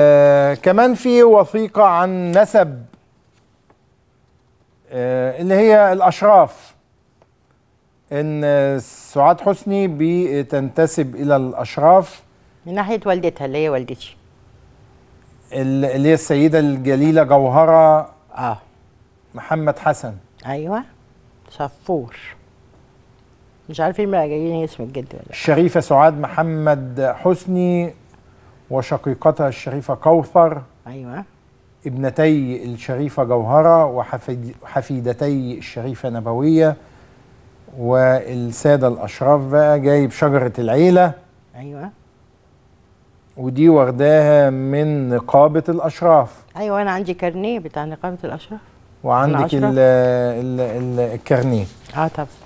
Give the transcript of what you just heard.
آه كمان في وثيقة عن نسب آه اللي هي الأشراف إن سعاد حسني بتنتسب إلى الأشراف من ناحية والدتها اللي هي والدتي اللي هي السيدة الجليلة جوهرة آه محمد حسن أيوه صفور مش عارفين بقى جايين اسم الجد ولا شريفة سعاد محمد حسني وشقيقتها الشريفة كوثر أيوة ابنتي الشريفة جوهرة وحفيدتي الشريفة نبوية والسادة الأشراف بقى جايب شجرة العيلة أيوة ودي واخداها من نقابة الأشراف أيوة أنا عندي كارنيه بتاع نقابة الأشراف وعندك ال ال الكارنيه اه طبعا